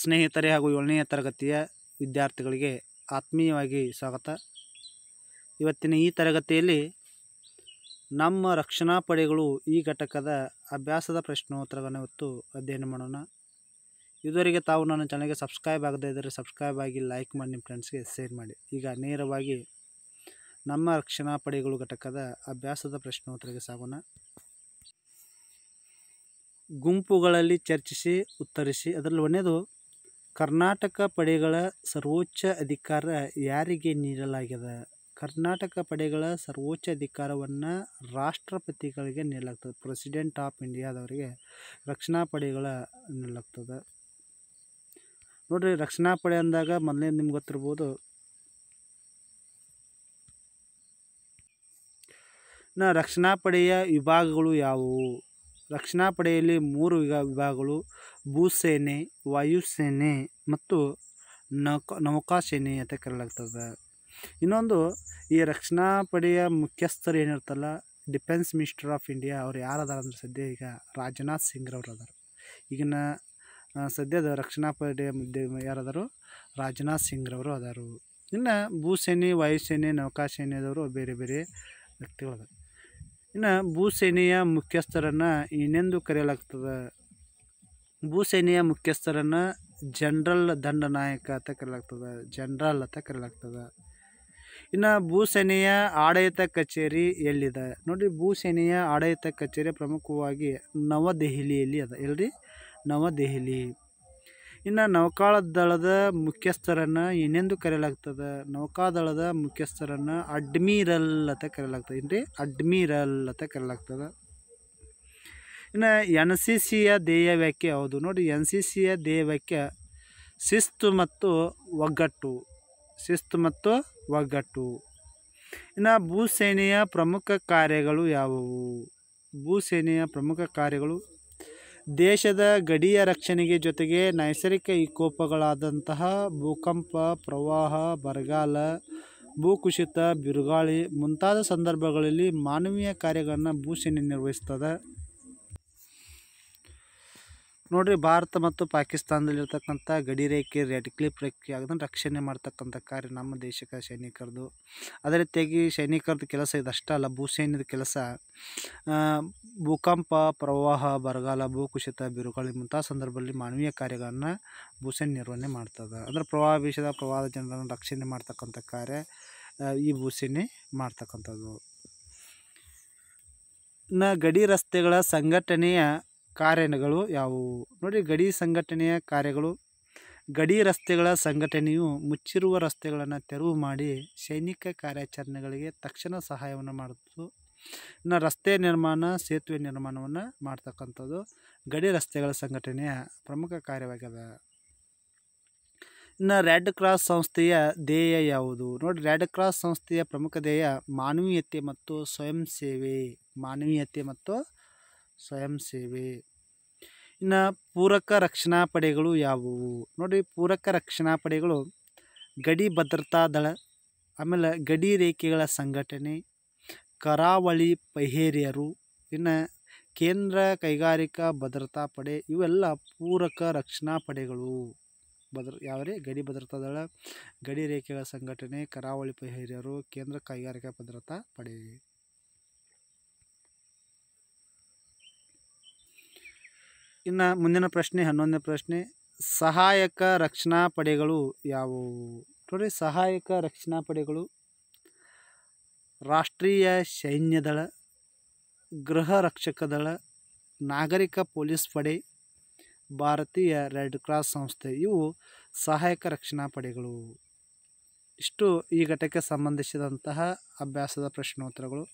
ಸ್ನೇಹಿತರೆ ಹಾಗೂ ಏಳನೆಯ ತರಗತಿಯ ವಿದ್ಯಾರ್ಥಿಗಳಿಗೆ ಆತ್ಮೀಯವಾಗಿ ಸ್ವಾಗತ ಇವತ್ತಿನ ಈ ತರಗತಿಯಲ್ಲಿ ನಮ್ಮ ರಕ್ಷಣಾ ಪಡೆಗಳು ಈ ಘಟಕದ ಅಭ್ಯಾಸದ ಪ್ರಶ್ನೋತ್ತರವನ್ನು ಇವತ್ತು ಅಧ್ಯಯನ ಮಾಡೋಣ ಇದುವರೆಗೆ ತಾವು ನನ್ನ ಚಾನಲ್ಗೆ ಸಬ್ಸ್ಕ್ರೈಬ್ ಆಗದೇ ಇದ್ದರೆ ಸಬ್ಸ್ಕ್ರೈಬ್ ಆಗಿ ಲೈಕ್ ಮಾಡಿ ನಿಮ್ಮ ಫ್ರೆಂಡ್ಸ್ಗೆ ಶೇರ್ ಮಾಡಿ ಈಗ ನೇರವಾಗಿ ನಮ್ಮ ರಕ್ಷಣಾ ಪಡೆಗಳು ಘಟಕದ ಅಭ್ಯಾಸದ ಪ್ರಶ್ನೋತ್ತರಕ್ಕೆ ಸಾಗೋಣ ಗುಂಪುಗಳಲ್ಲಿ ಚರ್ಚಿಸಿ ಉತ್ತರಿಸಿ ಅದರಲ್ಲಿ ಒಂದೇದು ಕರ್ನಾಟಕ ಪಡೆಗಳ ಸರ್ವೋಚ್ಚ ಅಧಿಕಾರ ಯಾರಿಗೆ ನೀಡಲಾಗ್ಯದ ಕರ್ನಾಟಕ ಪಡೆಗಳ ಸರ್ವೋಚ್ಚ ಅಧಿಕಾರವನ್ನು ರಾಷ್ಟ್ರಪತಿಗಳಿಗೆ ನೀಡಲಾಗ್ತದೆ ಪ್ರೆಸಿಡೆಂಟ್ ಆಫ್ ಇಂಡಿಯಾದವರಿಗೆ ರಕ್ಷಣಾ ಪಡೆಗಳ ನೀಡಲಾಗ್ತದೆ ನೋಡ್ರಿ ರಕ್ಷಣಾ ಪಡೆ ಅಂದಾಗ ಮೊದಲೇ ನಿಮ್ಗೆ ಗೊತ್ತಿರ್ಬೋದು ರಕ್ಷಣಾ ಪಡೆಯ ವಿಭಾಗಗಳು ಯಾವುವು ರಕ್ಷಣಾ ಪಡೆಯಲ್ಲಿ ಮೂರು ವಿಭಾಗಗಳು ಭೂಸೇನೆ ವಾಯುಸೇನೆ ಮತ್ತು ನೌಕ ನೌಕಾಸೇನೆ ಅಂತ ಕರೆಯಲಾಗ್ತದೆ ಇನ್ನೊಂದು ಈ ರಕ್ಷಣಾ ಪಡೆಯ ಮುಖ್ಯಸ್ಥರು ಏನಿರ್ತಲ್ಲ ಡಿಫೆನ್ಸ್ ಮಿನಿಸ್ಟರ್ ಆಫ್ ಇಂಡಿಯಾ ಅವ್ರು ಯಾರದಾರ ಅಂದ್ರೆ ಸದ್ಯ ಈಗ ರಾಜನಾಥ್ ಸಿಂಗ್ ಅವರು ಅದಾರ ಈಗಿನ ಸದ್ಯದ ರಕ್ಷಣಾ ಪಡೆಯ ಮುದ್ದೆ ರಾಜನಾಥ್ ಸಿಂಗ್ ಅವರು ಅದಾರು ಇನ್ನು ಭೂಸೇನೆ ವಾಯುಸೇನೆ ನೌಕಾಸೇನೆದವರು ಬೇರೆ ಬೇರೆ ವ್ಯಕ್ತಿಗಳದಾರ ಇನ್ನು ಭೂಸೇನೆಯ ಮುಖ್ಯಸ್ಥರನ್ನು ಏನೆಂದು ಕರೆಯಲಾಗ್ತದೆ ಭೂಸೇನೆಯ ಮುಖ್ಯಸ್ಥರನ್ನು ಜನರಲ್ ದಂಡನಾಯಕ ಅಂತ ಕರೆಯಲಾಗ್ತದೆ ಜನರಲ್ ಅಂತ ಕರೆಯಲಾಗ್ತದೆ ಇನ್ನು ಭೂಸೇನೆಯ ಆಡಳಿತ ಕಚೇರಿ ಎಲ್ಲಿದೆ ನೋಡಿ ಭೂಸೇನೆಯ ಆಡಳಿತ ಕಚೇರಿ ಪ್ರಮುಖವಾಗಿ ನವದೆಹಲಿಯಲ್ಲಿ ಅದ ಎಲ್ರಿ ನವದೆಹಲಿ ಇನ್ನು ದಳದ ಮುಖ್ಯಸ್ಥರನ್ನು ಏನೆಂದು ಕರೆಯಲಾಗ್ತದೆ ದಳದ ಮುಖ್ಯಸ್ಥರನ್ನು ಅಡ್ಮಿರಲ್ ಅಂತ ಕರೆಯಲಾಗ್ತದೆ ಏನು ರೀ ಅಡ್ಮಿರಲ್ ಅಂತ ಕರೆಯಲಾಗ್ತದೆ ಇನ್ನು ಎನ್ ಸಿ ಸಿಯ ಧ್ಯೇಯ ವ್ಯಾಖ್ಯ ಯಾವುದು ನೋಡಿ ಎನ್ ಸಿ ಸಿಯ ಧ್ಯೇಯ ವ್ಯಾಖ್ಯ ಶಿಸ್ತು ಮತ್ತು ಒಗ್ಗಟ್ಟು ಶಿಸ್ತು ಮತ್ತು ಒಗ್ಗಟ್ಟು ಇನ್ನು ಭೂಸೇನೆಯ ಪ್ರಮುಖ ಕಾರ್ಯಗಳು ಯಾವುವು ಭೂಸೇನೆಯ ಪ್ರಮುಖ ಕಾರ್ಯಗಳು ದೇಶದ ಗಡಿಯ ರಕ್ಷಣೆಗೆ ಜೊತೆಗೆ ನೈಸರ್ಗಿಕ ವಿಕೋಪಗಳಾದಂತಹ ಭೂಕಂಪ ಪ್ರವಾಹ ಬರಗಾಲ ಭೂಕುಸಿತ ಬಿರುಗಾಳಿ ಮುಂತಾದ ಸಂದರ್ಭಗಳಲ್ಲಿ ಮಾನವೀಯ ಕಾರ್ಯಗಳನ್ನು ಭೂಸೇನೆ ನಿರ್ವಹಿಸ್ತದೆ ನೋಡಿರಿ ಭಾರತ ಮತ್ತು ಪಾಕಿಸ್ತಾನದಲ್ಲಿರ್ತಕ್ಕಂಥ ಗಡಿ ರೇಖೆ ರೆಡ್ ಕ್ಲಿಪ್ ರೇಖೆ ಅದನ್ನು ರಕ್ಷಣೆ ಮಾಡ್ತಕ್ಕಂಥ ಕಾರ್ಯ ನಮ್ಮ ದೇಶಕ ಸೈನಿಕರದು ಅದೇ ರೀತಿಯಾಗಿ ಸೈನಿಕರದ ಕೆಲಸ ಇದಷ್ಟೇ ಅಲ್ಲ ಸೈನ್ಯದ ಕೆಲಸ ಭೂಕಂಪ ಪ್ರವಾಹ ಬರಗಾಲ ಭೂಕುಸಿತ ಬಿರುಗಾಳಿ ಮುಂತಾದ ಸಂದರ್ಭದಲ್ಲಿ ಮಾನವೀಯ ಕಾರ್ಯಗಳನ್ನು ಭೂಸೈನ್ಯ ನಿರ್ವಹಣೆ ಮಾಡ್ತದೆ ಅಂದರೆ ಪ್ರವಾಹ ವಿಷಯದ ಪ್ರವಾಹ ಜನರನ್ನು ರಕ್ಷಣೆ ಮಾಡ್ತಕ್ಕಂಥ ಕಾರ್ಯ ಈ ಭೂಸೇನೆ ಮಾಡ್ತಕ್ಕಂಥದ್ದು ನ ಗಡಿ ರಸ್ತೆಗಳ ಸಂಘಟನೆಯ ಕಾರ್ಯಗಳು ಯಾವುವು ನೋಡಿ ಗಡಿ ಸಂಘಟನೆಯ ಕಾರ್ಯಗಳು ಗಡಿ ರಸ್ತೆಗಳ ಸಂಘಟನೆಯು ಮುಚ್ಚಿರುವ ರಸ್ತೆಗಳನ್ನು ತೆರವು ಮಾಡಿ ಸೈನಿಕ ಕಾರ್ಯಾಚರಣೆಗಳಿಗೆ ತಕ್ಷಣ ಸಹಾಯವನ್ನು ಮಾಡುತ್ತದೆ ಇನ್ನು ರಸ್ತೆ ನಿರ್ಮಾಣ ಸೇತುವೆ ನಿರ್ಮಾಣವನ್ನು ಮಾಡ್ತಕ್ಕಂಥದ್ದು ಗಡಿ ರಸ್ತೆಗಳ ಸಂಘಟನೆಯ ಪ್ರಮುಖ ಕಾರ್ಯವಾಗಿದೆ ಇನ್ನು ರೆಡ್ ಕ್ರಾಸ್ ಸಂಸ್ಥೆಯ ಧ್ಯೇಯ ಯಾವುದು ನೋಡಿ ರೆಡ್ ಕ್ರಾಸ್ ಸಂಸ್ಥೆಯ ಪ್ರಮುಖ ಧ್ಯೇಯ ಮಾನವೀಯತೆ ಮತ್ತು ಸ್ವಯಂ ಸೇವೆ ಮಾನವೀಯತೆ ಮತ್ತು ಸ್ವಯಂ ಸೇವೆ ಇನ್ನು ಪೂರಕ ರಕ್ಷಣಾ ಪಡೆಗಳು ಯಾವುವು ನೋಡಿ ಪೂರಕ ರಕ್ಷಣಾ ಪಡೆಗಳು ಗಡಿ ಭದ್ರತಾ ದಳ ಆಮೇಲೆ ಗಡಿ ರೇಖೆಗಳ ಸಂಘಟನೆ ಕರಾವಳಿ ಪಹೇರಿಯರು ಇನ್ನು ಕೇಂದ್ರ ಕೈಗಾರಿಕಾ ಭದ್ರತಾ ಪಡೆ ಇವೆಲ್ಲ ಪೂರಕ ರಕ್ಷಣಾ ಪಡೆಗಳು ಭದ್ರ ಯಾವ ರೀ ಗಡಿ ಭದ್ರತಾ ದಳ ಗಡಿ ರೇಖೆಗಳ ಸಂಘಟನೆ ಕರಾವಳಿ ಪಹೇರಿಯರು ಕೇಂದ್ರ ಕೈಗಾರಿಕಾ ಭದ್ರತಾ ಪಡೆ ಇನ್ನು ಮುಂದಿನ ಪ್ರಶ್ನೆ ಹನ್ನೊಂದನೇ ಪ್ರಶ್ನೆ ಸಹಾಯಕ ರಕ್ಷಣಾ ಪಡೆಗಳು ಯಾವುವು ನೋಡಿ ಸಹಾಯಕ ರಕ್ಷಣಾ ಪಡೆಗಳು ರಾಷ್ಟ್ರೀಯ ಸೈನ್ಯದಳ ಗೃಹ ರಕ್ಷಕ ದಳ ನಾಗರಿಕ ಪೊಲೀಸ್ ಪಡೆ ಭಾರತೀಯ ರೆಡ್ ಕ್ರಾಸ್ ಸಂಸ್ಥೆ ಇವು ಸಹಾಯಕ ರಕ್ಷಣಾ ಪಡೆಗಳು ಇಷ್ಟು ಈ ಘಟಕ್ಕೆ ಸಂಬಂಧಿಸಿದಂತಹ ಅಭ್ಯಾಸದ ಪ್ರಶ್ನೋತ್ತರಗಳು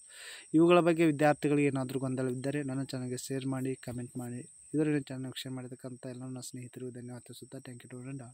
ಇವುಗಳ ಬಗ್ಗೆ ವಿದ್ಯಾರ್ಥಿಗಳಿಗೆ ಏನಾದರೂ ಗೊಂದಲವಿದ್ದರೆ ನನ್ನ ಚೆನ್ನಾಗಿ ಶೇರ್ ಮಾಡಿ ಕಮೆಂಟ್ ಮಾಡಿ ಇದರಲ್ಲಿ ಚಾನಲ್ ವೀಕ್ಷಣೆ ಮಾಡಿದಕ್ಕಂಥ ಎಲ್ಲ ನನ್ನ ಸ್ನೇಹಿತರಿಗೂ ಧನ್ಯವಾದ ತಿಳಿಸುತ್ತಾ ಥ್ಯಾಂಕ್ ಯು ಟು ಆಲ್